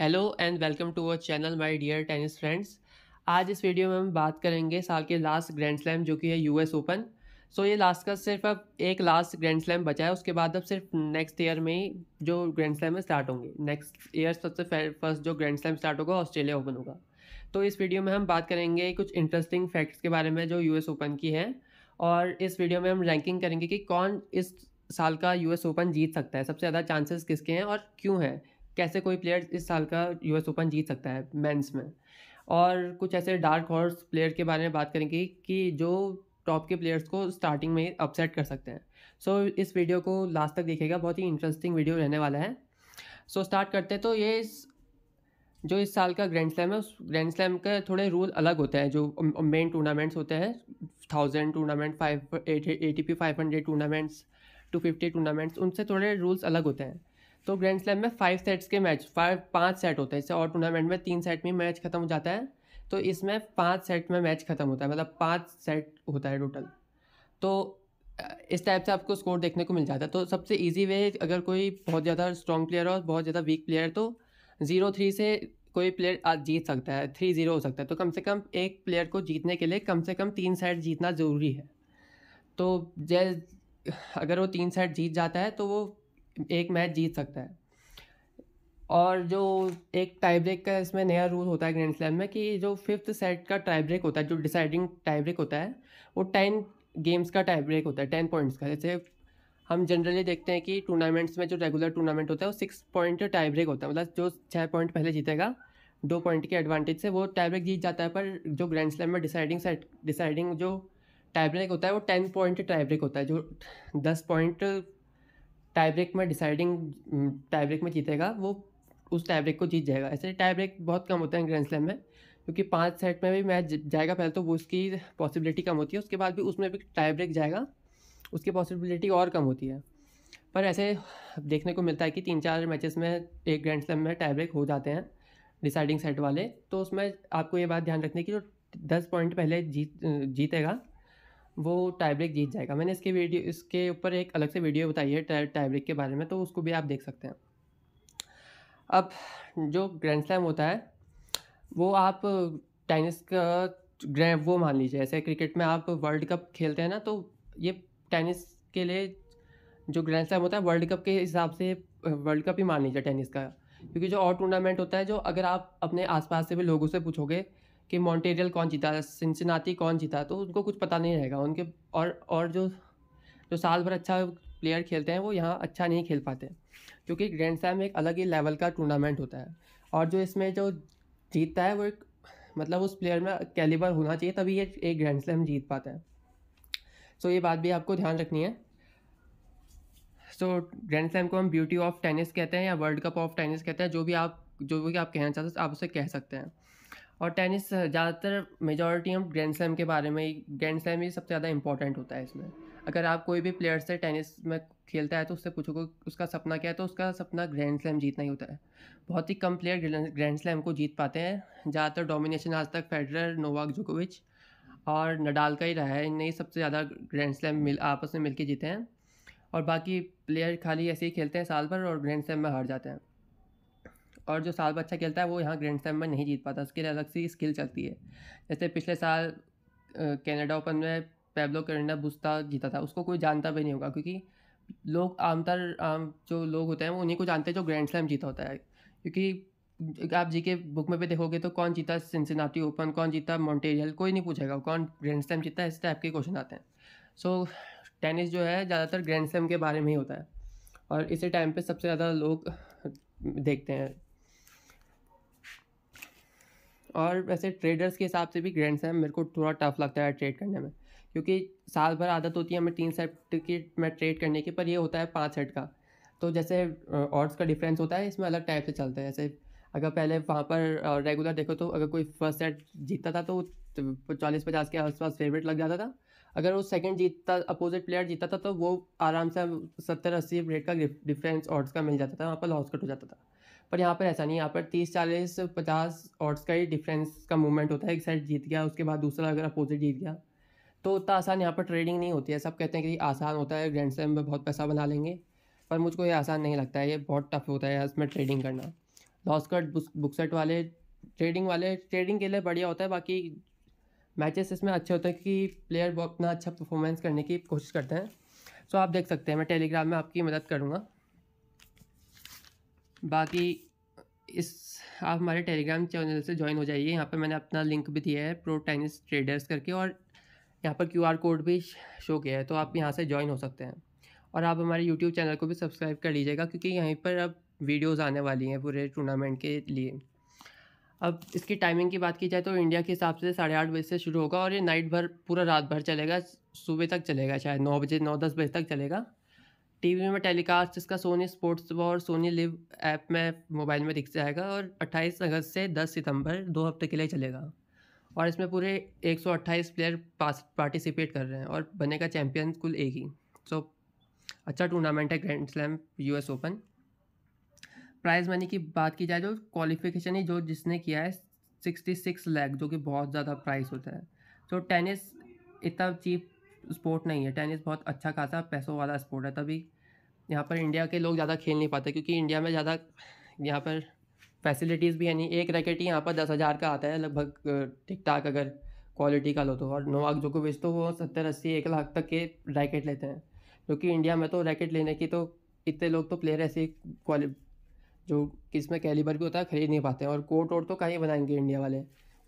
Hello and welcome to our channel my dear tennis friends आज इस video में हम बात करेंगे साल के लास्ट ग्रैंड स्लैम जो कि है यूएस ओपन सो ये लास्ट का सिर्फ अब एक लास्ट ग्रैंड स्लैम बचा है उसके बाद अब सिर्फ नेक्स्ट ईयर में ही जो ग्रैंड स्लैम है स्टार्ट होंगे नेक्स्ट ईयर सबसे फर्स्ट जो ग्रैंड स्लैम स्टार्ट होगा ऑस्ट्रेलिया ओपन होगा तो इस वीडियो में हम बात करेंगे कुछ इंटरेस्टिंग फैक्ट्स के बारे में जो यू ओपन की है और इस वीडियो में हम रैंकिंग करेंगे कि कौन इस साल का यूएस ओपन जीत सकता है सबसे ज़्यादा चांसेस किसके हैं और क्यों हैं कैसे कोई प्लेयर इस साल का यूएस ओपन जीत सकता है मेंस में और कुछ ऐसे डार्क हॉर्स प्लेयर के बारे में बात करेंगे कि जो टॉप के प्लेयर्स को स्टार्टिंग में अपसेट कर सकते हैं सो so, इस वीडियो को लास्ट तक देखेगा बहुत ही इंटरेस्टिंग वीडियो रहने वाला है सो so, स्टार्ट करते हैं तो ये इस जो इस साल का ग्रैंड स्लैम है उस ग्रैंड स्लैम के थोड़े रूल अलग होते हैं जो मेन टूर्नामेंट्स होते हैं thousand tournament five A T P five hundred tournaments two fifty tournaments उनसे थोड़े रूल्स अलग होते हैं तो ग्रैंड स्लैम में फाइव सेट्स के मैच फाइव पाँच सेट होते हैं जैसे और टूर्नामेंट में तीन सेट में मैच खत्म हो जाता है तो इसमें पाँच सेट में मैच खत्म होता है मतलब पाँच सेट होता है टोटल तो इस टाइप से आपको स्कोर देखने को मिल जाता है तो सबसे इजी वे अगर कोई बहुत ज़्यादा स्ट्रॉन्ग प्लेयर और बहुत ज़्यादा वीक प्लेयर तो ज़ीरो थ्री से कोई प्लेयर आज जीत सकता है थ्री ज़ीरो हो सकता है तो कम से कम एक प्लेयर को जीतने के लिए कम से कम तीन सेट जीतना ज़रूरी है तो जय अगर वो तीन सेट जीत जाता है तो वो एक मैच जीत सकता है और जो एक टाई ब्रेक का इसमें नया रूल होता है ग्रैंड स्लैम में कि जो फिफ्थ सेट का टाई ब्रेक होता है जो डिसाइडिंग टाई ब्रेक होता है वो टेन गेम्स का टाई ब्रेक होता है टेन पॉइंट्स का जैसे हम जनरली देखते हैं कि टूर्नामेंट्स में जो रेगुलर टूर्नामेंट होता है वो सिक्स पॉइंट टाई ब्रेक होता है मतलब जो छः पॉइंट पहले जीतेगा दो पॉइंट के एडवांटेज से वो टाई ब्रेक जीत जाता है पर जो ग्रैंड स्लैम में डिसाइडिंग सेट डिसाइडिंग जो टाई ब्रेक होता है वो टेन पॉइंट टाई ब्रेक होता है जो दस पॉइंट टाई ब्रेक में डिसाइडिंग टाई ब्रेक में जीतेगा वो उस टाई ब्रेक को जीत जाएगा ऐसे टाई ब्रेक बहुत कम होते हैं ग्रैंड स्लैम में क्योंकि पाँच सेट में भी मैच जाएगा पहले तो वो उसकी पॉसिबिलिटी कम होती है उसके बाद भी उसमें भी टाई ब्रेक जाएगा उसकी पॉसिबिलिटी और कम होती है पर ऐसे देखने को मिलता है कि तीन चार मैचेस में एक ग्रैंड स्लैम में टाई ब्रेक हो जाते हैं डिसाइडिंग सेट वाले तो उसमें आपको ये बात ध्यान रखने की जो दस पॉइंट पहले जीत जीतेगा वो टाई ब्रेक जीत जाएगा मैंने इसके वीडियो इसके ऊपर एक अलग से वीडियो बताई है टाई ब्रेक के बारे में तो उसको भी आप देख सकते हैं अब जो ग्रैंड स्लैम होता है वो आप टेनिस का ग्रैंड वो मान लीजिए ऐसे क्रिकेट में आप वर्ल्ड कप खेलते हैं ना तो ये टेनिस के लिए जो ग्रैंड स्लैम होता है वर्ल्ड कप के हिसाब से वर्ल्ड कप ही मान लीजिए टेनिस का क्योंकि जो और टूर्नामेंट होता है जो अगर आप अपने आसपास से भी लोगों से पूछोगे कि मॉन्टेरियल कौन जीता सिंसिनाती कौन जीता तो उनको कुछ पता नहीं रहेगा उनके और और जो जो साल भर अच्छा प्लेयर खेलते हैं वो यहाँ अच्छा नहीं खेल पाते क्योंकि ग्रैंड स्लैम एक अलग ही लेवल का टूर्नामेंट होता है और जो इसमें जो जीतता है वो एक मतलब उस प्लेयर में कैलिबर होना चाहिए तभी ये एक ग्रैंड स्लैम जीत पाता है सो so, ये बात भी आपको ध्यान रखनी है सो ग्रैंड स्लैम को हम ब्यूटी ऑफ टेनिस कहते हैं या वर्ल्ड कप ऑफ टेनिस कहते हैं जो भी आप जो भी आप कहना चाहते हैं आप उसे कह सकते हैं और टेनिस ज़्यादातर मेजोरिटी हम ग्रैंड स्लैम के बारे में ग्रैंड स्लैम ही सबसे ज़्यादा इंपॉर्टेंट होता है इसमें अगर आप कोई भी प्लेयर से टेनिस में खेलता है तो उससे पूछोगे उसका सपना क्या है तो उसका सपना ग्रैंड स्लैम जीतना ही होता है बहुत ही कम प्लेयर ग्रैंड स्लैम को जीत पाते हैं ज़्यादातर डोमिनेशन आज तक फेडरर नोवाक जोकोविच और नडाल का ही रहा है इन्हें सबसे ज़्यादा ग्रैंड स्लैम मिल आपस में मिलकर जीते हैं और बाकी प्लेयर खाली ऐसे ही खेलते हैं साल भर और ग्रैंड स्लैम में हार जाते हैं और जो साल बच्चा खेलता है वो यहाँ ग्रैंड स्लैम में नहीं जीत पाता उसके लिए अलग सी स्किल चलती है जैसे पिछले साल कैनेडा ओपन में पैब्लो करेंडा बुस्ता जीता था उसको कोई जानता भी नहीं होगा क्योंकि लोग आमतर आम जो लोग होते हैं वो उन्हीं को जानते हैं जो ग्रैंड स्लैम जीता होता है क्योंकि आप जी के बुक में भी देखोगे तो कौन जीता सिंसिनाटी ओपन कौन जीता मॉन्टेरियल कोई नहीं पूछेगा कौन ग्रैंड स्लैम जीता है इस टाइप के क्वेश्चन आते हैं सो so, टेनिस जो है ज़्यादातर ग्रैंड स्लैम के बारे में ही होता है और इसी टाइम पे सबसे ज़्यादा लोग देखते हैं और वैसे ट्रेडर्स के हिसाब से भी ग्रैंड स्लैम मेरे को थोड़ा टफ लगता है ट्रेड करने में क्योंकि साल भर आदत होती है हमें तीन सेट की में ट्रेड करने की पर ये होता है पाँच सेट का तो जैसे ऑर्ड्स का डिफरेंस होता है इसमें अलग टाइप से चलता है जैसे अगर पहले वहाँ पर रेगुलर देखो तो अगर कोई फर्स्ट सेट जीतता था तो चालीस पचास के आसपास फेवरेट लग जाता था अगर वो सेकंड जीतता अपोजिट प्लेयर जीतता था तो वो आराम से सत्तर अस्सी रेट का डिफरेंस ऑर्ड्स का मिल जाता था वहाँ पर लॉस कट हो जाता था पर यहाँ पर ऐसा नहीं यहाँ पर तीस चालीस पचास ऑट्स का ही डिफरेंस का मूवमेंट होता है एक साइड जीत गया उसके बाद दूसरा अगर अपोजिट जीत गया तो उतना आसान यहाँ पर ट्रेडिंग नहीं होती है सब कहते हैं कि आसान होता है ग्रैंड स्लैम में बहुत पैसा बना लेंगे पर मुझको ये आसान नहीं लगता है ये बहुत टफ होता है इसमें ट्रेडिंग करना लॉस कट बुकसेट वाले ट्रेडिंग वाले ट्रेडिंग के लिए बढ़िया होता है बाकी मैचेस इसमें अच्छे होते हैं कि प्लेयर अपना अच्छा परफॉर्मेंस करने की कोशिश करते हैं सो आप देख सकते हैं मैं टेलीग्राम में आपकी मदद करूँगा बाकी इस आप हमारे टेलीग्राम चैनल से ज्वाइन हो जाइए यहाँ पर मैंने अपना लिंक भी दिया है प्रो टेनिस ट्रेडर्स करके और यहाँ पर क्यूआर कोड भी शो किया है तो आप यहाँ से ज्वाइन हो सकते हैं और आप हमारे यूट्यूब चैनल को भी सब्सक्राइब कर लीजिएगा क्योंकि यहीं पर अब वीडियोज़ आने वाली हैं पूरे टूर्नामेंट के लिए अब इसकी टाइमिंग की बात की जाए तो इंडिया के हिसाब से साढ़े आठ बजे से शुरू होगा और ये नाइट भर पूरा रात भर चलेगा सुबह तक चलेगा शायद नौ बजे नौ दस बजे तक चलेगा टीवी में टेलीकास्ट इसका सोनी स्पोर्ट्स और सोनी लिव ऐप में मोबाइल में दिख जाएगा और 28 अगस्त से 10 सितंबर दो हफ्ते के लिए चलेगा और इसमें पूरे 128 प्लेयर पार्टिसिपेट कर रहे हैं और बनेगा चैम्पियन कुल एक ही सो अच्छा टूर्नामेंट है grand slam S Open prize money की बात की जाए तो क्वालिफिकेशन ही जो जिसने किया है सिक्सटी सिक्स लैख जो कि बहुत ज़्यादा प्राइस होता है तो टेनिस इतना चीप स्पोर्ट नहीं है टेनिस बहुत अच्छा खासा पैसों वाला स्पोर्ट है तभी यहाँ पर इंडिया के लोग ज़्यादा खेल नहीं पाते क्योंकि इंडिया में ज़्यादा यहाँ पर फैसिलिटीज़ भी है नहीं एक रैकेट ही यहाँ पर दस हज़ार का आता है लगभग ठीक ठाक अगर क्वालिटी का लो तो और नोवाक जो को बेच तो वो सत्तर अस्सी एक लाख तक के रैकेट लेते हैं क्योंकि इंडिया में तो रैकेट लेने की तो इतने लोग तो प्लेयर ऐसे क्वालि जो किसमें कैलिबर भी होता है खरीद नहीं पाते हैं और कोर्ट वोट तो कहीं बनाएंगे इंडिया वाले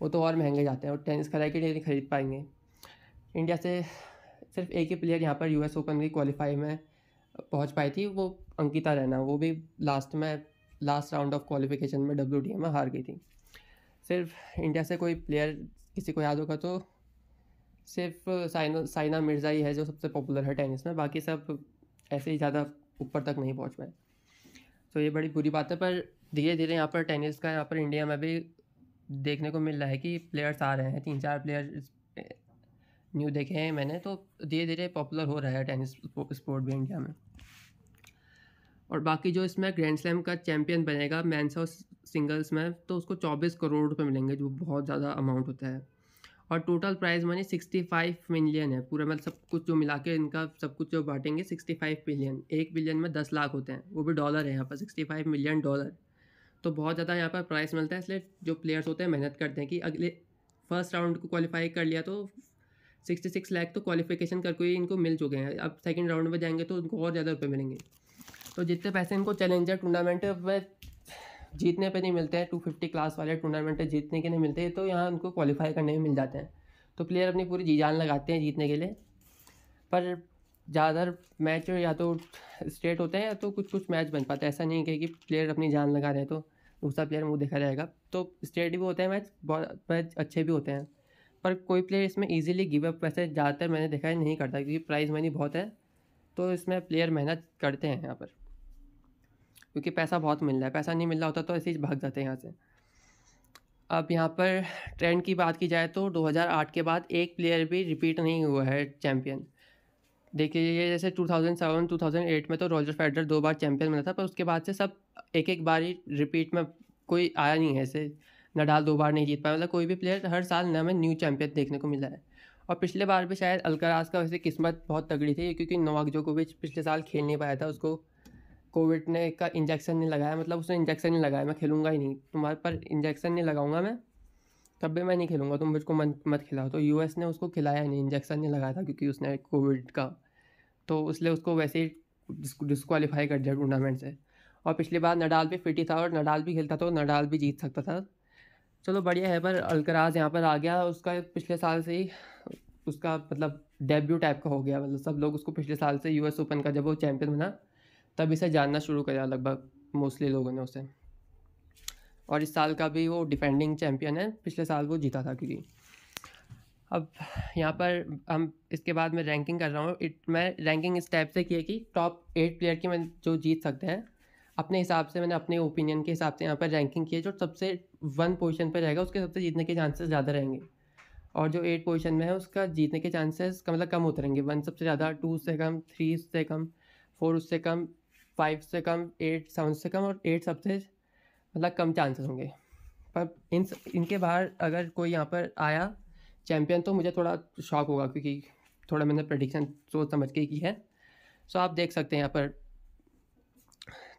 वो तो और महंगे जाते हैं और टेनिस का रैकेट नहीं खरीद पाएंगे इंडिया से सिर्फ एक ही प्लेयर यहाँ पर यूएस ओपन की क्वालिफाई में पहुँच पाई थी वो अंकिता रैना वो भी लास्ट में लास्ट राउंड ऑफ क्वालिफिकेशन में डब्ल्यू में हार गई थी सिर्फ इंडिया से कोई प्लेयर किसी को याद होगा तो सिर्फ साइना साइना मिर्ज़ा ही है जो सबसे पॉपुलर है टेनिस में बाकी सब ऐसे ही ज़्यादा ऊपर तक नहीं पहुँच पाए तो ये बड़ी बुरी बात है पर धीरे धीरे यहाँ पर टेनिस का यहाँ पर इंडिया में भी देखने को मिल रहा है कि प्लेयर्स आ रहे हैं तीन चार प्लेयर न्यू देखे हैं मैंने तो धीरे धीरे पॉपुलर हो रहा है टेनिस स्पोर्ट भी इंडिया में और बाकी जो इसमें ग्रैंड स्लैम का चैम्पियन बनेगा मैंस और सिंगल्स में तो उसको चौबीस करोड़ रुपये मिलेंगे जो बहुत ज़्यादा अमाउंट होता है और total prize money five million है पूरा मतलब सब कुछ जो मिला के इनका सब कुछ जो बांटेंगे फाइव मिलियन एक बिलियन में दस लाख होते हैं वो भी डॉलर है यहाँ पर सिक्सटी फाइव मिलियन डॉलर तो बहुत ज़्यादा यहाँ पर प्राइस मिलता है इसलिए जो प्लेयर्स होते हैं मेहनत करते हैं कि अगले फर्स्ट राउंड को क्वालिफाई कर लिया तो सिक्सटी सिक्स लैख तो क्वालिफिकेशन करके ही इनको मिल चुके हैं अब सेकेंड राउंड में जाएंगे तो उनको और ज़्यादा रुपये मिलेंगे तो जितने पैसे इनको चैलेंजर टूर्नामेंट में जीतने पे नहीं मिलते हैं टू फिफ्टी क्लास वाले टूर्नामेंट जीतने के नहीं मिलते तो यहाँ उनको क्वालिफाई करने में मिल जाते हैं तो प्लेयर अपनी पूरी जी जान लगाते हैं जीतने के लिए पर ज़्यादातर मैच या तो स्टेट होते हैं या तो कुछ कुछ मैच बन पाते ऐसा नहीं है कि प्लेयर अपनी जान लगा रहे हैं तो दूसरा प्लेयर मुँह देखा जाएगा तो स्टेट भी होते हैं मैच बहुत मैच अच्छे भी होते हैं पर कोई प्लेयर इसमें ईजिली गिव अप वैसे ज़्यादातर मैंने देखा है नहीं करता क्योंकि प्राइज़ मनी बहुत है तो इसमें प्लेयर मेहनत करते हैं यहाँ पर क्योंकि पैसा बहुत मिल रहा है पैसा नहीं मिल रहा होता तो ऐसे ही भाग जाते हैं यहाँ से अब यहाँ पर ट्रेंड की बात की जाए तो 2008 के बाद एक प्लेयर भी रिपीट नहीं हुआ है चैम्पियन देखिए लीजिए जैसे 2007 2008 में तो रॉजर फेडर दो बार चैम्पियन बना था पर उसके बाद से सब एक एक बार ही रिपीट में कोई आया नहीं है ऐसे नडाल दो बार नहीं जीत पाया मतलब कोई भी प्लेयर हर साल हमें न्यू चैंपियन देखने को मिला है और पिछले बार भी शायद अलकराज का वैसे किस्मत बहुत तगड़ी थी क्योंकि नोवाक जोकोविच पिछले साल खेल नहीं पाया था उसको कोविड ने का इंजेक्शन नहीं लगाया मतलब उसने इंजेक्शन नहीं लगाया मैं खेलूँगा ही नहीं तुम्हारे पर इंजेक्शन नहीं लगाऊंगा मैं तब भी मैं नहीं खेलूँगा तुम मुझको मन मत खिलाओ तो यूएस ने उसको खिलाया नहीं इंजेक्शन नहीं लगाया था क्योंकि उसने कोविड का तो उसने उसको वैसे ही डिस्कवालीफाई कर दिया टूर्नामेंट से और पिछली बार नडाल भी फिट ही था और नडाल भी खेलता था तो नडाल भी जीत सकता था चलो बढ़िया है पर अलकराज यहाँ पर आ गया उसका पिछले साल से ही उसका मतलब डेब्यू टाइप का हो गया मतलब सब लोग उसको पिछले साल से यूएस ओपन का जब वो चैम्पियन बना तब इसे जानना शुरू करा लगभग मोस्टली लोगों ने उसे और इस साल का भी वो डिफेंडिंग चैम्पियन है पिछले साल वो जीता था क्योंकि अब यहाँ पर हम इसके बाद मैं रैंकिंग कर रहा हूँ इट मैं रैंकिंग इस टाइप से की है कि टॉप एट प्लेयर की मैं जो जीत सकते हैं अपने हिसाब से मैंने अपने ओपिनियन के हिसाब से यहाँ पर रैंकिंग की है जो सबसे वन पोजिशन पर रहेगा उसके सबसे जीतने के चांसेस ज़्यादा रहेंगे और जो एट पोजिशन में है उसका जीतने के चांसेस का मतलब कम उतरेंगे वन सबसे ज़्यादा टू से कम थ्री से कम फोर उससे कम फाइव से कम एट सेवन से कम और एट सबसे मतलब कम चांसेस होंगे पर इन इनके बाहर अगर कोई यहाँ पर आया चैम्पियन तो मुझे थोड़ा शॉक होगा क्योंकि थोड़ा मैंने प्रडिक्शन सोच समझ के की है सो आप देख सकते हैं यहाँ पर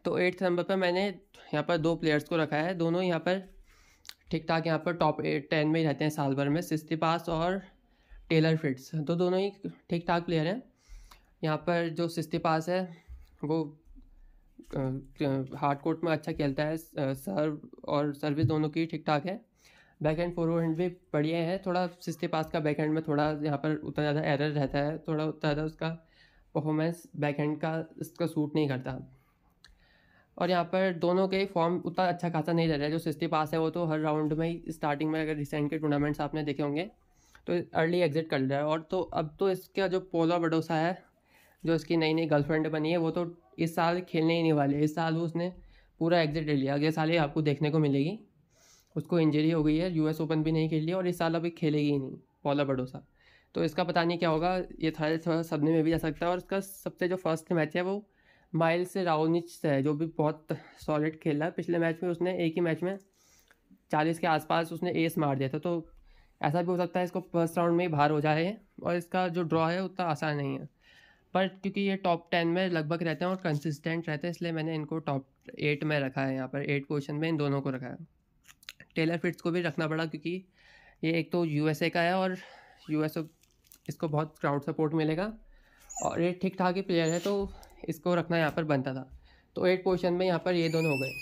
तो एट्थ नंबर पर मैंने यहाँ पर दो प्लेयर्स को रखा है दोनों यहाँ पर ठीक ठाक यहाँ पर टॉप एट टेन में ही रहते हैं साल भर में सिस्ती पास और टेलर फिट्स तो दोनों ही ठीक ठाक प्लेयर हैं यहाँ पर जो सिस्ती पास है वो हार्ड कोर्ट में अच्छा खेलता है सर्व और सर्विस दोनों की ठीक ठाक है बैक हैंड फॉरवर्ड भी बढ़िया है थोड़ा सिस्ते पास का बैक हैंड में थोड़ा यहाँ पर उतना ज़्यादा एरर रहता है थोड़ा उतना ज़्यादा उसका परफॉर्मेंस बैक हैंड का इसका सूट नहीं करता और यहाँ पर दोनों के फॉर्म उतना अच्छा खासा नहीं रह रहा है जो सिक्सटी पास है वो तो हर राउंड में ही स्टार्टिंग में अगर रिसेंट के टूर्नामेंट्स आपने देखे होंगे तो अर्ली एग्जिट कर रहा है और तो अब तो इसका जो पोला बडोसा है जो इसकी नई नई गर्लफ्रेंड बनी है वो तो इस साल खेलने ही नहीं वाले इस साल वो उसने पूरा एग्जिट ले लिया अगले साल ही आपको देखने को मिलेगी उसको इंजरी हो गई है यूएस ओपन भी नहीं खेली और इस साल अभी खेलेगी ही नहीं पोला बडोसा तो इसका पता नहीं क्या होगा ये थर्ड सबने में भी जा सकता है और इसका सबसे जो फर्स्ट मैच है वो माइल्स राउनिच है जो भी बहुत सॉलिड खेला पिछले मैच में उसने एक ही मैच में चालीस के आसपास उसने एस मार दिया था तो ऐसा भी हो सकता है इसको फर्स्ट राउंड में ही बाहर हो जाए और इसका जो ड्रॉ है उतना आसान नहीं है पर क्योंकि ये टॉप टेन में लगभग रहते हैं और कंसिस्टेंट रहते हैं इसलिए मैंने इनको टॉप एट में रखा है यहाँ पर एट पोजिशन में इन दोनों को रखा है टेलर फिट्स को भी रखना पड़ा क्योंकि ये एक तो यू का है और यू इसको बहुत क्राउड सपोर्ट मिलेगा और ये ठीक ठाक ही प्लेयर है तो इसको रखना यहाँ पर बनता था तो एट पोजिशन में यहाँ पर ये दोनों हो गए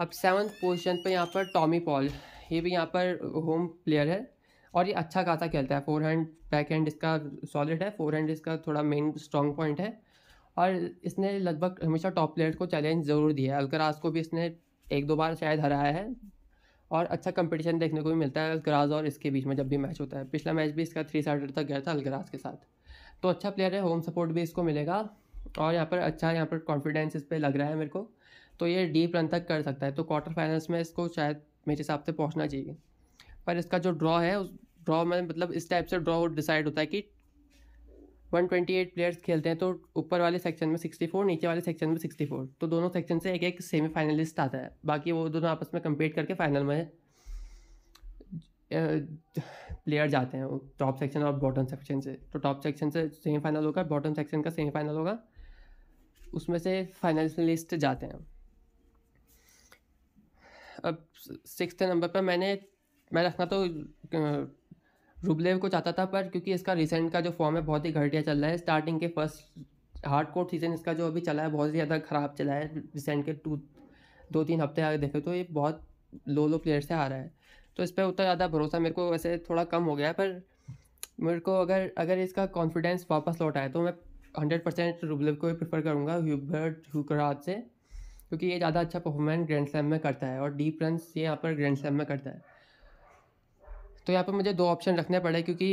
अब सेवन्थ पोजिशन पर यहाँ पर टॉमी पॉल ये भी यहाँ पर होम प्लेयर है और ये अच्छा खासा खेलता है फोर हैंड बैक हैंड इसका सॉलिड है फोर हैंड इसका थोड़ा मेन स्ट्रॉन्ग पॉइंट है और इसने लगभग हमेशा टॉप प्लेयर्स को चैलेंज ज़रूर दिया है अलकराज को भी इसने एक दो बार शायद हराया है और अच्छा कंपटीशन देखने को भी मिलता है अलकराज और इसके बीच में जब भी मैच होता है पिछला मैच भी इसका थ्री साइड तक गया था अलकराज के साथ तो अच्छा प्लेयर है होम सपोर्ट भी इसको मिलेगा और यहाँ पर अच्छा यहाँ पर कॉन्फिडेंस इस पर लग रहा है मेरे को तो ये डीप रन तक कर सकता है तो क्वार्टर फाइनल्स में इसको शायद मेरे हिसाब से पहुँचना चाहिए पर इसका जो ड्रॉ है उस ड्रॉ में मतलब इस टाइप से ड्रॉ डिसाइड होता है कि 128 प्लेयर्स खेलते हैं तो ऊपर वाले सेक्शन में 64 नीचे वाले सेक्शन में 64 तो दोनों सेक्शन से एक एक सेमीफाइनलिस्ट आता है बाकी वो दोनों आपस में कम्पीट करके फाइनल में प्लेयर जाते हैं टॉप सेक्शन और बॉटम सेक्शन से तो टॉप सेक्शन से सेमीफाइनल होगा बॉटम सेक्शन का सेमीफाइनल होगा उसमें से फाइनलिस्ट जाते हैं अब सिक्स नंबर पर मैंने मैं रखना तो रुबलेव को चाहता था पर क्योंकि इसका रिसेंट का जो फॉर्म है बहुत ही घटिया चल रहा है स्टार्टिंग के फर्स्ट हार्ड कोर्ट सीजन इसका जो अभी चला है बहुत ही ज़्यादा ख़राब चला है रिसेंट के टू दो तीन हफ्ते आगे देखे तो ये बहुत लो लो प्लेयर से आ रहा है तो इस पर उतना ज़्यादा भरोसा मेरे को वैसे थोड़ा कम हो गया है पर मेरे को अगर अगर इसका कॉन्फिडेंस वापस लौट आए तो मैं हंड्रेड परसेंट रुबलेव को ही प्रेफर करूँगा ह्यूबर्ट हुकरात से क्योंकि ये ज़्यादा अच्छा परफॉर्मेंस ग्रैंड स्लैम में करता है और डीप रन ये यहाँ पर ग्रैंड स्लैम में करता है तो यहाँ पर मुझे दो ऑप्शन रखने पड़े क्योंकि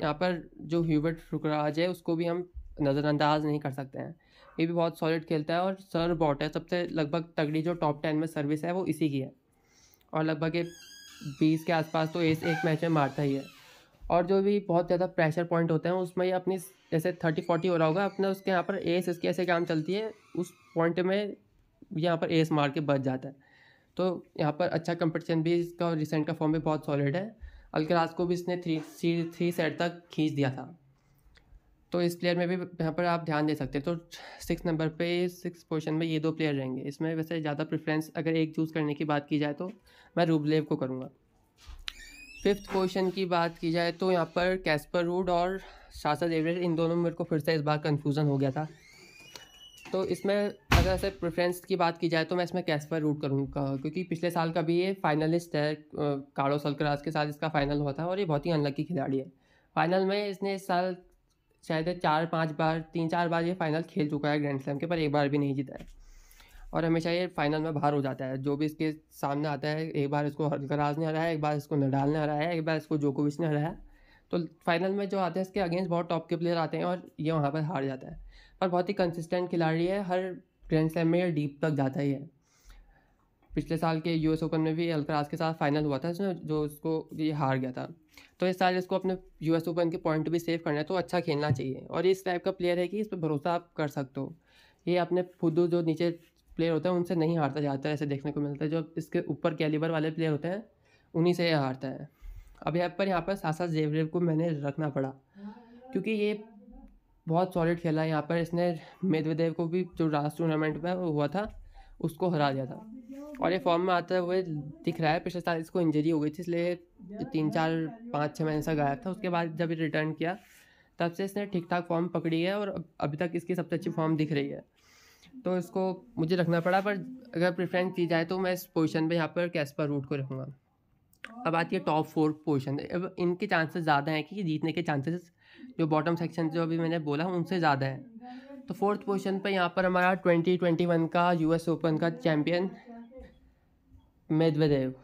यहाँ पर जो ह्यूबर्ट रुकराज है उसको भी हम नज़रअंदाज नहीं कर सकते हैं ये भी बहुत सॉलिड खेलता है और सर बॉट है सबसे लगभग तगड़ी जो टॉप टेन में सर्विस है वो इसी की है और लगभग ये बीस के आसपास तो एस एक मैच में मारता ही है और जो भी बहुत ज़्यादा प्रेशर पॉइंट होते हैं उसमें ये अपनी जैसे थर्टी फोर्टी हो रहा होगा अपना उसके यहाँ पर एस इसके ऐसे काम चलती है उस पॉइंट में यहाँ पर एस मार के बच जाता है तो यहाँ पर अच्छा कंपटीशन भी इसका रिसेंट का फॉर्म भी बहुत सॉलिड है अलकराज को भी इसने थ्री सी थ्री सेट तक खींच दिया था तो इस प्लेयर में भी यहाँ पर आप ध्यान दे सकते हैं तो सिक्स नंबर पे सिक्स पोजीशन में ये दो प्लेयर रहेंगे इसमें वैसे ज़्यादा प्रेफरेंस अगर एक चूज़ करने की बात की जाए तो मैं रूबलेव को करूँगा फिफ्थ पोजीशन की बात की जाए तो यहाँ पर कैस्पर रूड और शास्त्र एवरेस्ट इन दोनों में मेरे को फिर से इस बार कन्फ्यूज़न हो गया था तो इसमें अगर ऐसे प्रेफरेंस की बात की जाए तो मैं इसमें कैस्पर रूट करूँगा क्योंकि पिछले साल का भी ये फाइनलिस्ट है काड़ो सलकराज के साथ इसका फाइनल हुआ था और ये बहुत ही अनलक्की खिलाड़ी है फाइनल में इसने इस साल शायद चार पाँच बार तीन चार बार ये फाइनल खेल चुका है ग्रैंड स्लैम के पर एक बार भी नहीं जीता है और हमेशा ये फाइनल में बाहर हो जाता है जो भी इसके सामने आता है एक बार इसको हरकराज ने हराया एक बार इसको नडाल ने हराया एक बार इसको जोकोविच ने हराया तो फाइनल में जो आते हैं उसके अगेंस्ट बहुत टॉप के प्लेयर आते हैं और ये वहाँ पर हार जाता है पर बहुत ही कंसिस्टेंट खिलाड़ी है हर ग्रैंड स्लैम में डीप तक जाता ही है पिछले साल के यूएस ओपन में भी अलकराज के साथ फाइनल हुआ था इसमें जो उसको ये हार गया था तो इस साल इसको अपने यूएस ओपन के पॉइंट भी सेव करना है तो अच्छा खेलना चाहिए और इस टाइप का प्लेयर है कि इस पर भरोसा आप कर सकते हो ये अपने खुद जो नीचे प्लेयर होते हैं उनसे नहीं हारता जाता है ऐसे देखने को मिलता है जो इसके ऊपर कैलिबर वाले प्लेयर होते हैं उन्हीं से ये हारता है अब यहाँ पर यहाँ पर सासा जेवरेव को मैंने रखना पड़ा क्योंकि ये बहुत सॉलिड खेला है यहाँ पर इसने मेदवेदेव को भी जो लास्ट टूर्नामेंट में हुआ था उसको हरा दिया था और ये फॉर्म में आते हुए दिख रहा है पिछले साल इसको इंजरी हो गई थी इसलिए तीन चार पाँच छः महीने से गायब था उसके बाद जब ये रिटर्न किया तब से इसने ठीक ठाक फॉर्म पकड़ी है और अभी तक इसकी सबसे अच्छी फॉर्म दिख रही है तो इसको मुझे रखना पड़ा पर अगर प्रेफरेंस की जाए तो मैं इस पोजीशन पर यहाँ पर कैसपर रूट को रखूँगा अब आती है टॉप फोर पोजिशन अब इनके चांसेस ज़्यादा हैं कि जीतने के चांसेस जो बॉटम सेक्शन जो अभी मैंने बोला उनसे ज़्यादा है तो फोर्थ पोजिशन पर यहाँ पर हमारा ट्वेंटी ट्वेंटी वन का यू एस ओपन का चैम्पियन मेदवेदेव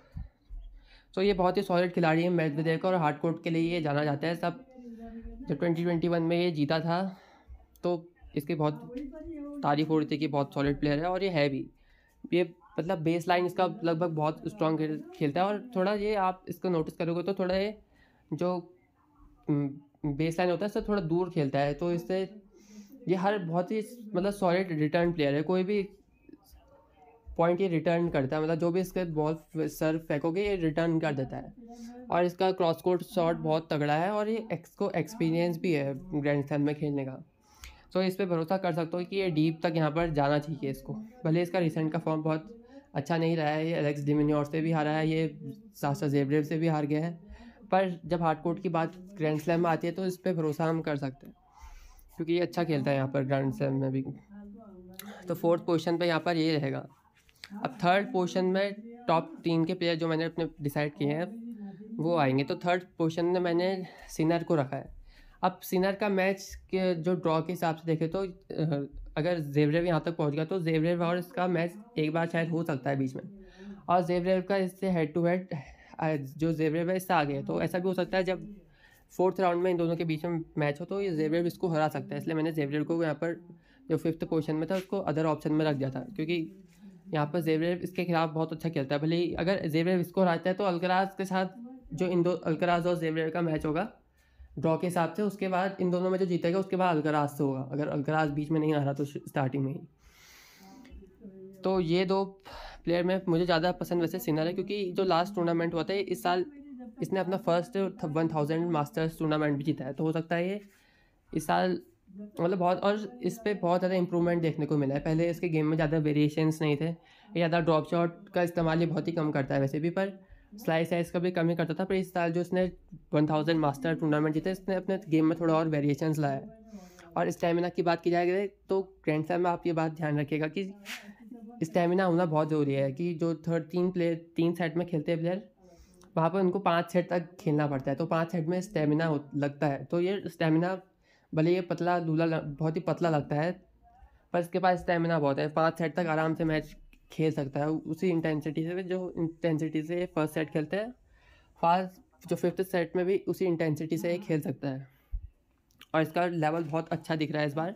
तो ये बहुत ही सॉलिड खिलाड़ी है मेदवेदेव का और हार्ड कोर्ट के लिए ये जाना जाता है सब जब ट्वेंटी ट्वेंटी वन में ये जीता था तो इसकी बहुत तारीफ हो रही थी कि बहुत सॉलिड प्लेयर है और ये है भी ये मतलब बेस लाइन इसका लगभग बहुत स्ट्रॉन्ग खेल, खेलता है और थोड़ा ये आप इसको नोटिस करोगे तो थोड़ा ये जो बेस हम्म, लाइन होता है इससे थोड़ा दूर खेलता है तो इससे ये हर बहुत ही मतलब सॉलिड रिटर्न प्लेयर है कोई भी पॉइंट ये रिटर्न करता है मतलब जो भी इसके बॉल सर फेंकोगे ये रिटर्न कर देता है और इसका क्रॉस कोर्ट शॉट बहुत तगड़ा है और ये एक्स को एक्सपीरियंस भी है ग्रैंड स्लैम में खेलने का तो इस पर भरोसा कर सकते हो कि ये डीप तक यहाँ पर जाना चाहिए इसको भले इसका रिसेंट का फॉर्म बहुत अच्छा नहीं रहा है ये एलेक्स डिमिन्योर से भी हारा है ये सासा जेबरेव से भी हार गया है पर जब हार्ड कोर्ट की बात ग्रैंड स्लैम में आती है तो इस पर भरोसा हम कर सकते हैं क्योंकि ये अच्छा खेलता है यहाँ पर ग्रैंड स्लैम में भी तो फोर्थ पोजिशन पर यहाँ पर ये रहेगा अब थर्ड पोजिशन में टॉप तीन के प्लेयर जो मैंने अपने डिसाइड किए हैं वो आएंगे तो थर्ड पोजिशन में मैंने सिनर को रखा है अब सिनर का मैच के जो ड्रॉ के हिसाब से देखें तो अगर जेवरेव यहाँ तक पहुँच गया तो जेवरेव और इसका मैच एक बार शायद हो सकता है बीच में और जेवरेव का इससे हेड टू हेड जो जेवरेव है इससे आगे है तो ऐसा भी हो सकता है जब फोर्थ राउंड में इन दोनों के बीच में मैच हो तो ये जेवरेव इसको हरा सकता है इसलिए मैंने जेवरेव को यहाँ पर जो फिफ्थ पोजिशन में था उसको अदर ऑप्शन में रख दिया था क्योंकि यहाँ पर जेवरेव इसके खिलाफ बहुत अच्छा खेलता है भले अगर जेवरेव इसको हराता है तो अलकराज के साथ जो इन दो अलकराज और जेवरेव का मैच होगा ड्रॉ के हिसाब से उसके बाद इन दोनों में जो जीतेगा उसके बाद अलगराज से होगा अगर अलगराज बीच में नहीं आ रहा तो स्टार्टिंग में ही तो ये दो प्लेयर में मुझे ज़्यादा पसंद वैसे सिन्नर है क्योंकि जो लास्ट टूर्नामेंट हुआ था इस साल इसने अपना first one thousand Masters tournament भी जीता है तो हो सकता है ये इस साल मतलब बहुत और इस पर बहुत ज़्यादा इंप्रूवमेंट देखने को मिला है पहले इसके गेम में ज़्यादा वेरिएशंस नहीं थे ज़्यादा ड्रॉप शॉट का इस्तेमाल ये बहुत ही कम करता है वैसे भी पर स्लाइस साइज का भी कमी करता था पर इस साल जो इसने वन थाउजेंड मास्टर टूर्नामेंट जीते इसने अपने गेम में थोड़ा और वेरिएशन लाया है और स्टेमिना की बात की जाए तो ग्रैंड स्लैम में आप ये बात ध्यान रखिएगा कि स्टेमिना होना बहुत ज़रूरी है कि जो थर्ड तीन प्लेयर तीन सेट में खेलते हैं प्लेयर वहाँ पर उनको पाँच सेट तक खेलना पड़ता है तो पाँच सेट में स्टेमिना लगता है तो ये स्टेमिना भले ये पतला दूल्हा बहुत ही पतला लगता है पर इसके पास स्टेमिना बहुत है पाँच सेट तक आराम से मैच खेल सकता है उसी इंटेंसिटी से जो इंटेंसिटी से फर्स्ट सेट खेलता है फास्ट जो फिफ्थ सेट में भी उसी इंटेंसिटी से ही हम्म। खेल सकता है और इसका लेवल बहुत अच्छा दिख रहा है इस बार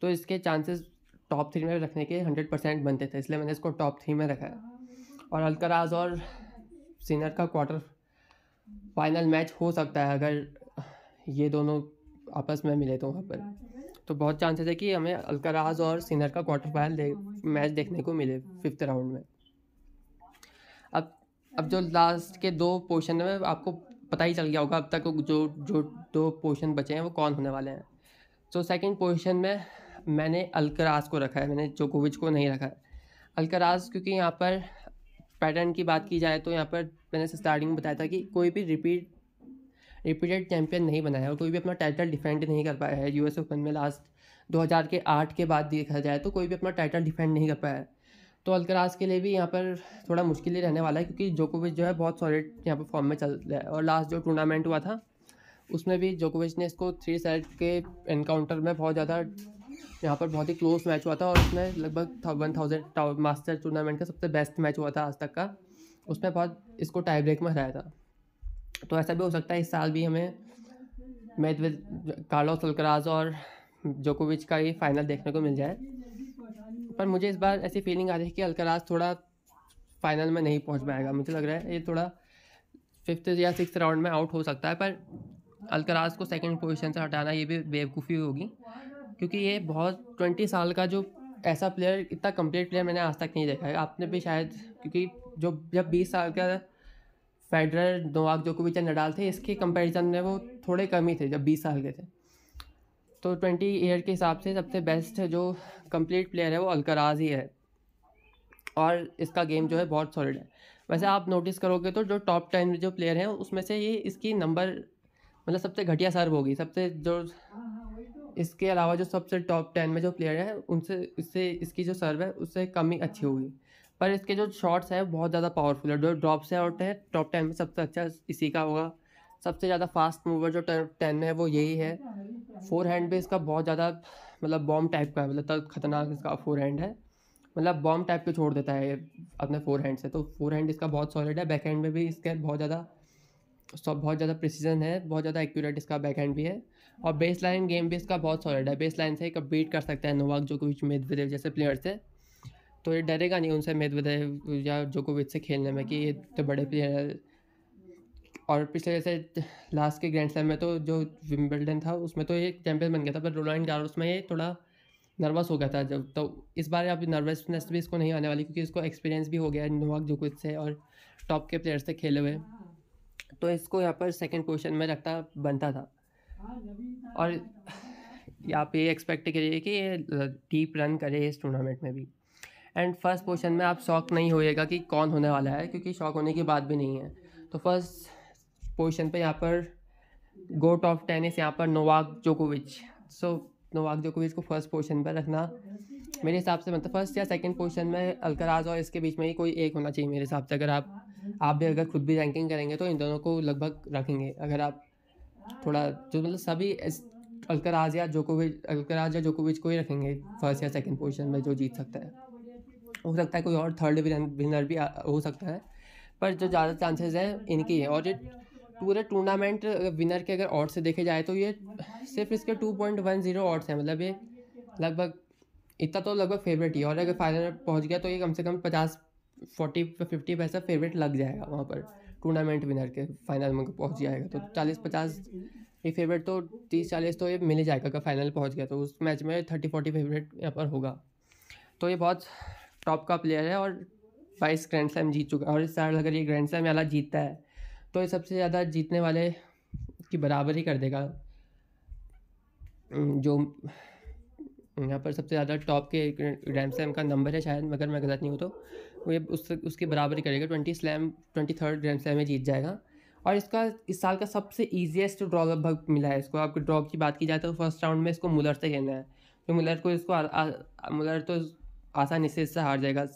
तो इसके चांसेस टॉप थ्री में रखने के हंड्रेड परसेंट बनते थे इसलिए मैंने इसको टॉप थ्री में रखा है और अलकराज और सीनियर का क्वार्टर फाइनल मैच हो सकता है अगर ये दोनों आपस में मिले तो वहाँ पर तो बहुत चांसेस है कि हमें अलकराज और सिनर का क्वार्टर फाइनल दे, मैच देखने को मिले फिफ्थ राउंड में अब अब जो लास्ट के दो पोर्शन में आपको पता ही चल गया होगा अब तक जो जो दो पोर्शन बचे हैं वो कौन होने वाले हैं तो सेकंड पोजीशन में मैंने अलकराज को रखा है मैंने जोकोविच को नहीं रखा है अलकराज क्योंकि यहाँ पर पैटर्न की बात की जाए तो यहाँ पर मैंने स्टार्टिंग में बताया था कि कोई भी रिपीट रिपीटेड चैंपियन नहीं बनाया और कोई भी अपना टाइटल डिफेंड नहीं कर पाया है यू एस ओपन में लास्ट हज़ार के आठ के बाद देखा जाए तो कोई भी अपना टाइटल डिफेंड नहीं कर पाया है तो अलकराज के लिए भी यहाँ पर थोड़ा मुश्किल ही रहने वाला है क्योंकि जोकोविच जो है बहुत सॉलिड यहाँ पर फॉर्म में चल रहा है और लास्ट जो टूर्नामेंट हुआ था उसमें भी जोकोविच ने इसको थ्री सेट के एनकाउंटर में बहुत ज़्यादा यहाँ पर बहुत ही क्लोज मैच हुआ था और उसमें लगभग वन थाउजेंड मास्टर टूर्नामेंट का सबसे बेस्ट मैच हुआ था आज तक का उसमें बहुत इसको टाई ब्रेक में हराया था तो ऐसा भी हो सकता है इस साल भी हमें मैथ कार्लोस अल्कराज और जोकोविच का ही फाइनल देखने को मिल जाए पर मुझे इस बार ऐसी फीलिंग आ रही है कि अलकराज थोड़ा फाइनल में नहीं पहुंच पाएगा मुझे लग रहा है ये थोड़ा फिफ्थ या सिक्स राउंड में आउट हो सकता है पर अलकराज को सेकंड पोजीशन से हटाना ये भी बेवकूफ़ी होगी क्योंकि ये बहुत ट्वेंटी साल का जो ऐसा प्लेयर इतना कंप्लीट प्लेयर मैंने आज तक नहीं देखा है आपने भी शायद क्योंकि जो जब बीस साल का फेडरर नोवाक जोकोविच एंड नडाल थे इसके कंपैरिजन में वो थोड़े कम ही थे जब बीस साल के थे तो ट्वेंटी ईयर के हिसाब से सबसे बेस्ट जो कंप्लीट प्लेयर है वो अलकराज ही है और इसका गेम जो है बहुत सॉलिड है वैसे आप नोटिस करोगे तो जो टॉप टेन जो प्लेयर हैं उसमें से ये इसकी नंबर मतलब सबसे घटिया सर्व होगी सबसे जो इसके अलावा जो सबसे टॉप टेन में जो प्लेयर हैं उनसे इससे इसकी जो सर्व है उससे कम ही अच्छी होगी पर इसके जो शॉट्स है बहुत ज़्यादा पावरफुल है जो ड्रॉप से आउट है टॉप टेन में सबसे अच्छा इसी का होगा सबसे ज़्यादा फास्ट मूवर जो टेन है वो यही है फोर हैंड भी इसका बहुत ज़्यादा मतलब बॉम्ब टाइप का है मतलब खतरनाक इसका फोर हैंड है मतलब बॉम्ब टाइप के छोड़ देता है अपने फोर हैंड से तो फोर हैंड इसका बहुत सॉलिड है बैक हैंड में भी इसके बहुत ज़्यादा सब बहुत ज़्यादा प्रिसीजन है बहुत ज़्यादा एक्यूरेट इसका बैक हैंड भी है और बेस लाइन गेम भी इसका बहुत सॉलिड है बेस लाइन से एक बीट कर सकता है नोवाक जो कुछ मेदवेदेव जैसे प्लेयर से तो ये डरेगा नहीं उनसे मेदवेदेव या जोकोविच से खेलने में कि ये तो बड़े प्लेयर है और पिछले जैसे लास्ट के ग्रैंड स्लैम में तो जो विम्बल्डन था उसमें तो ये चैंपियन बन गया था पर रोलैंड गारोस में ये थोड़ा नर्वस हो गया था जब तो इस बार आप नर्वसनेस भी इसको नहीं आने वाली क्योंकि इसको एक्सपीरियंस भी हो गया है नोवाक जोकोविच से और टॉप के प्लेयर से खेले हुए तो इसको यहाँ पर सेकेंड पोजिशन में रखता बनता था और आप ये एक्सपेक्ट करिए कि ये डीप रन करे इस टूर्नामेंट में भी एंड फर्स्ट पोर्शन में आप शॉक नहीं होएगा कि कौन होने वाला है क्योंकि शॉक होने की बात भी नहीं है तो फर्स्ट पोर्शन पे यहाँ पर गोट ऑफ टेनिस यहाँ पर नोवाक जोकोविच सो नोवाक जोकोविच को फर्स्ट पोर्शन पर रखना मेरे हिसाब से मतलब फर्स्ट या सेकेंड पोर्शन में अलकराज और इसके बीच में ही कोई एक होना चाहिए मेरे हिसाब से अगर आप आप भी अगर खुद भी रैंकिंग करेंगे तो इन दोनों को लगभग रखेंगे अगर आप थोड़ा जो मतलब सभी अलकराज या जोकोविच अलकराज या जोकोविच को ही रखेंगे फर्स्ट या सेकंड पोजीशन में जो जीत सकता है हो सकता है कोई और थर्ड विनर भी हो सकता है पर जो ज़्यादा चांसेस हैं इनकी है और ये पूरे टूर्नामेंट विनर के अगर ऑट्स से देखे जाए तो ये सिर्फ इसके two point one zero odds हैं मतलब ये लगभग इतना तो लगभग फेवरेट ही और अगर फाइनल में पहुँच गया तो ये कम से कम पचास फोर्टी फिफ्टी पैसा फेवरेट लग जाएगा वहाँ पर टूर्नामेंट विनर के फाइनल में पहुँच जाएगा तो चालीस पचास ये फेवरेट तो तीस चालीस तो ये मिल जाएगा अगर फाइनल पहुँच गया तो उस मैच में थर्टी फोर्टी फेवरेट यहाँ पर होगा तो ये बहुत टॉप का प्लेयर है और बाईस ग्रैंड स्लैम जीत चुका है और इस साल अगर ये ग्रैंड स्लैम वाला जीतता है तो ये सबसे ज़्यादा जीतने वाले की बराबरी कर देगा जो यहाँ पर सबसे ज़्यादा टॉप के ग्रैंड स्लैम का नंबर है शायद मगर मैं गलत नहीं हूँ तो वो ये उस उसकी बराबरी करेगा twenty slam twenty third grand slam में जीत जाएगा और इसका इस साल का सबसे ईजिएस्ट ड्रॉ लगभग मिला है इसको आपके ड्रॉ की बात की जाए तो फर्स्ट राउंड में इसको मुलर से खेलना है तो मुलर को इसको मुलर तो आसानी से इससे हार जाएगा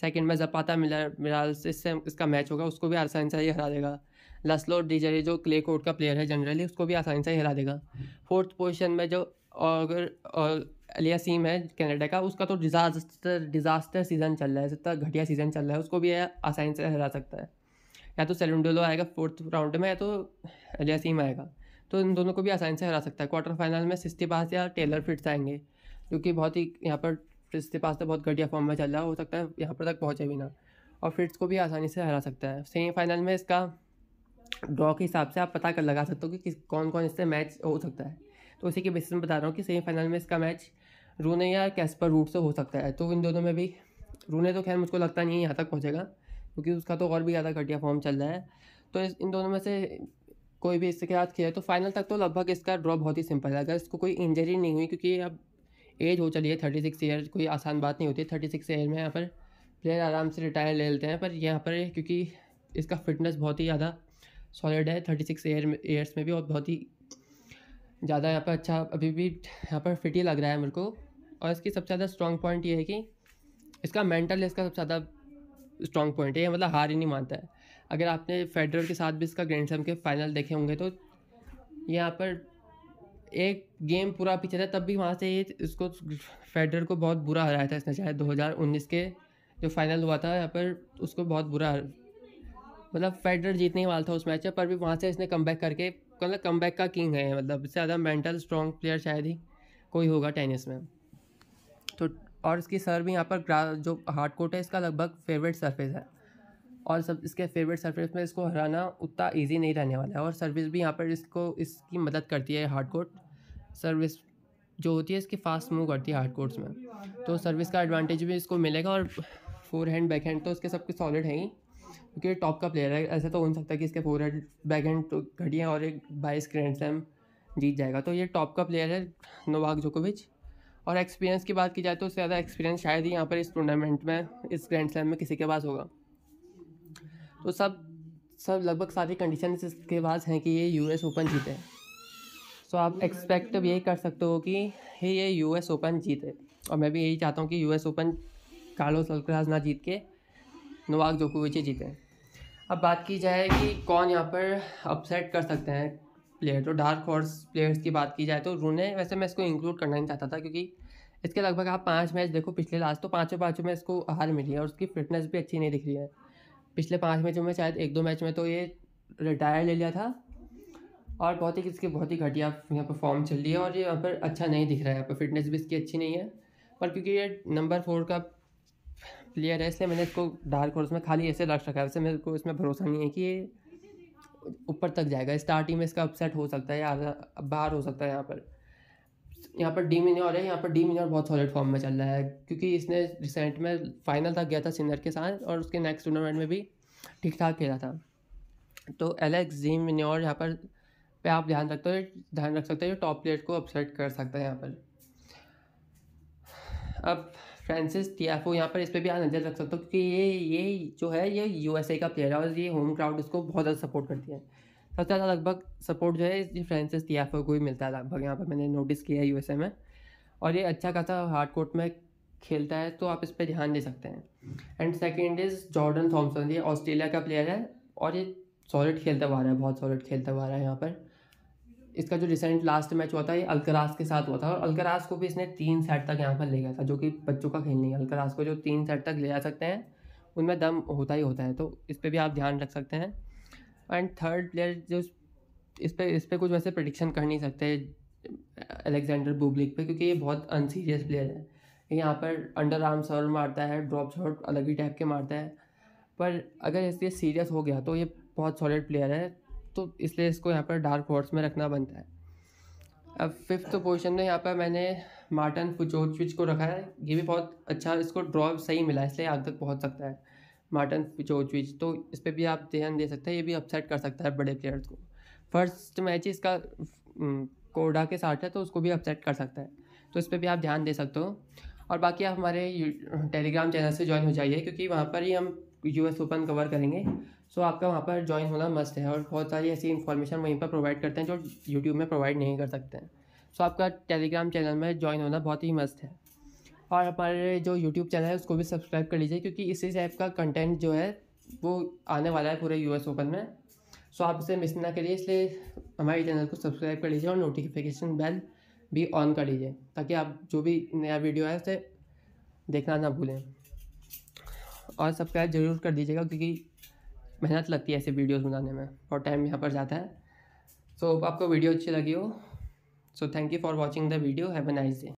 सेकेंड में जपाता मिराल से इससे इसका मैच होगा उसको भी आसानी से ही हरा देगा लसलो डीजरे जो क्ले कोर्ट का प्लेयर है जनरली उसको भी आसानी से ही हरा देगा फोर्थ पोजिशन में जो और, अलिया सीम है कनाडा का उसका तो डिज़ास्टर डिज़ास्टर सीज़न चल रहा है जितना घटिया सीज़न चल रहा है उसको भी आसानी से हरा सकता है या तो सेलुंडोलो आएगा फोर्थ राउंड में या तो सीम आएगा तो इन दोनों को भी आसानी से हरा सकता है क्वार्टर फाइनल में सिस्टी पास या टेलर फिट्स आएंगे जो कि बहुत ही यहाँ पर फिर इसके पास तो बहुत घटिया फॉर्म में चल रहा है हो सकता है यहाँ पर तक पहुँचे भी ना और फ्रिट्स को भी आसानी से हरा सकता है सेमीफाइनल में इसका ड्रॉ के हिसाब से आप पता कर लगा सकते हो कि किस कौन कौन इससे मैच हो सकता है तो उसी के बेसिस में बता रहा हूँ कि सेमीफाइनल में इसका मैच रूने या कैस्पर रूट से हो सकता है तो इन दोनों में भी रूने तो खैर मुझको लगता नहीं है यहाँ तक पहुँचेगा क्योंकि उसका तो और भी ज़्यादा घटिया फॉर्म चल रहा है तो इस इन दोनों में से कोई भी इसके साथ खेले तो फाइनल तक तो लगभग इसका ड्रॉ बहुत ही सिंपल है अगर इसको कोई इंजरी नहीं हुई क्योंकि अब एज हो चली है थर्टी सिक्स ईयर कोई आसान बात नहीं होती थर्टी सिक्स ईयर में यहाँ पर प्लेयर आराम से रिटायर ले लेते हैं पर यहाँ पर क्योंकि इसका फिटनेस बहुत ही ज़्यादा सॉलिड है थर्टी सिक्स ईयर ईयर्स में भी और बहुत ही ज़्यादा यहाँ पर अच्छा अभी भी यहाँ पर फिट ही लग रहा है मेरे को और इसकी सबसे ज़्यादा स्ट्रॉन्ग पॉइंट ये है कि इसका मेंटल इसका सबसे ज़्यादा स्ट्रॉन्ग पॉइंट है ये मतलब हार ही नहीं मानता है अगर आपने फेडरल के साथ भी इसका ग्रैंड स्लैम के फाइनल देखे होंगे तो यहाँ पर एक गेम पूरा पीछे था तब भी वहाँ से इसको फेडर को बहुत बुरा हराया था इसने शायद 2019 के जो फाइनल हुआ था यहाँ पर उसको बहुत बुरा मतलब फेडरर जीतने ही वाला था उस मैच में पर भी वहाँ से इसने कम करके मतलब कम का किंग है मतलब इससे ज़्यादा मेंटल स्ट्रॉन्ग प्लेयर शायद ही कोई होगा टेनिस में तो और इसकी सर्व भी यहाँ पर जो हार्ड कोर्ट है इसका लगभग फेवरेट सरफेस है और सब इसके फेवरेट सरफेस में इसको हराना उतना इजी नहीं रहने वाला है और सर्विस भी यहाँ पर इसको इसकी मदद करती है हार्ड कोर्ट सर्विस जो होती है इसकी फास्ट मूव करती है हार्ड कोर्ट्स में तो सर्विस का एडवांटेज भी इसको मिलेगा और फोर हैंड बैक हैंड तो इसके सबके सॉलिड हैं ही क्योंकि टॉप का प्लेयर है ऐसा तो हो सकता सकता कि इसके फोर हैंड बैक हैंड तो घटिया और एक बाईस ग्रैंड स्लैम जीत जाएगा तो ये टॉप का प्लेयर है नोवाक जोकोविच और एक्सपीरियंस की बात की जाए तो उससे ज़्यादा एक्सपीरियंस शायद ही यहाँ पर इस टूर्नामेंट में इस ग्रैंड स्लैम में किसी के पास होगा तो सब सब लगभग सारी कंडीशन इसके पास हैं कि ये यूएस ओपन जीते हैं सो आप एक्सपेक्ट यही कर सकते हो कि ये यू एस ओपन जीते और मैं भी यही चाहता हूँ कि U S open Carlos Alcaraz ना जीत के नोवाक जोकोविच ही जीते अब बात की जाए कि कौन यहाँ पर अपसेट कर सकते हैं प्लेयर तो डार्क हॉर्स प्लेयर्स की बात की जाए तो रूने वैसे मैं इसको इंक्लूड करना नहीं चाहता था क्योंकि इसके लगभग आप पाँच मैच देखो पिछले लास्ट तो पाँचों पाँचों में इसको हार मिली है और उसकी फिटनेस भी अच्छी नहीं दिख रही है पिछले पाँच मैचों में शायद एक दो मैच में तो ये रिटायर ले लिया था और बहुत ही इसके बहुत ही घटिया यहाँ पर फॉर्म चल रही है और ये यहाँ पर अच्छा नहीं दिख रहा है यहाँ पर फिटनेस भी इसकी अच्छी नहीं है पर क्योंकि ये नंबर फोर का प्लेयर है इसलिए मैंने इसको डार्क और में खाली ऐसे रख रखा है वैसे मेरे को इसमें भरोसा नहीं है कि ये ऊपर तक जाएगा स्टार्टिंग में इसका अपसेट हो सकता है या बाहर हो सकता है यहाँ पर यहाँ पर डी मिन्योर है यहाँ पर डी मिन्योर बहुत सॉलिड फॉर्म में चल रहा है क्योंकि इसने रिसेंट में फाइनल तक गया था सिनर के साथ और उसके नेक्स्ट टूर्नामेंट में भी ठीक ठाक खेला था तो एलेक्स डी मिन्योर यहाँ पर पे आप ध्यान रखते हो ध्यान रख सकते हो जो टॉप प्लेयर को अपसेट कर सकता है यहाँ पर अब फ्रांसिस टियाफो यहाँ पर इस पर भी आप नज़र रख सकते हो क्योंकि ये ये जो है ये यूएसए का प्लेयर है और ये होम क्राउड इसको बहुत ज़्यादा सपोर्ट करती है सबसे ज़्यादा लगभग सपोर्ट जो है फ्रांसिस टियाफो को ही मिलता है लगभग यहाँ पर मैंने नोटिस किया है यूएसए में और ये अच्छा खासा हार्ड कोर्ट में खेलता है तो आप इस पर ध्यान दे सकते हैं and second is Jordan Thompson ये ऑस्ट्रेलिया का प्लेयर है और ये सॉलिड खेलता हुआ रहा है बहुत सॉलिड खेलता हुआ रहा है यहाँ पर इसका जो रिसेंट लास्ट मैच हुआ था ये अलकरास के साथ हुआ था और अलकरास को भी इसने तीन सेट तक यहाँ पर ले गया था जो कि बच्चों का खेल नहीं है अलकरास को जो तीन सेट तक ले जा सकते हैं उनमें दम होता ही होता है तो इस पर भी आप ध्यान रख सकते हैं एंड थर्ड प्लेयर जो इस पर इस पर कुछ वैसे प्रडिक्शन कर नहीं सकते अलेक्जेंडर बुबलिक पे क्योंकि ये बहुत अनसीरियस प्लेयर है यहाँ पर अंडर आर्म सर्व मारता है ड्रॉप शॉट अलग ही टाइप के मारता है पर अगर इसलिए सीरियस हो गया तो ये बहुत सॉलिड प्लेयर है तो इसलिए इसको यहाँ पर डार्क हॉर्स में रखना बनता है अब फिफ्थ पोजिशन में यहाँ पर मैंने मार्टन फुजोचविच को रखा है ये भी बहुत अच्छा इसको ड्रॉ सही मिला इसलिए आग तक पहुँच सकता है मार्टन फिचोचविच तो इस पर भी आप ध्यान दे सकते हैं ये भी अपसेट कर सकता है बड़े प्लेयर्स को फर्स्ट मैच इसका हम्म, कोडा के साथ है तो उसको भी अपसेट कर सकता है तो इस पर भी आप ध्यान दे सकते हो और बाकी आप हमारे टेलीग्राम चैनल से ज्वाइन हो जाइए क्योंकि वहाँ पर ही हम यू ओपन कवर करेंगे सो आपका वहाँ पर ज्वाइन होना मस्त है और बहुत सारी ऐसी इन्फॉर्मेशन वहीं पर प्रोवाइड करते हैं जो यूट्यूब में प्रोवाइड नहीं कर सकते हैं सो आपका टेलीग्राम चैनल में ज्वाइन होना बहुत ही मस्त है और हमारे जो यूट्यूब चैनल है उसको भी सब्सक्राइब कर लीजिए क्योंकि इसी टाइप का कंटेंट जो है वो आने वाला है पूरे यू एस ओपन में सो आप इसे मिस ना करिए इसलिए हमारे चैनल को सब्सक्राइब कर लीजिए और नोटिफिकेशन बेल भी ऑन कर लीजिए ताकि आप जो भी नया वीडियो है उसे देखना ना भूलें और सब्सक्राइब ज़रूर कर दीजिएगा क्योंकि मेहनत लगती है ऐसे वीडियोस बनाने में और टाइम यहाँ पर जाता है सो so, आपको वीडियो अच्छी लगी हो so thank you for watching the video have a nice day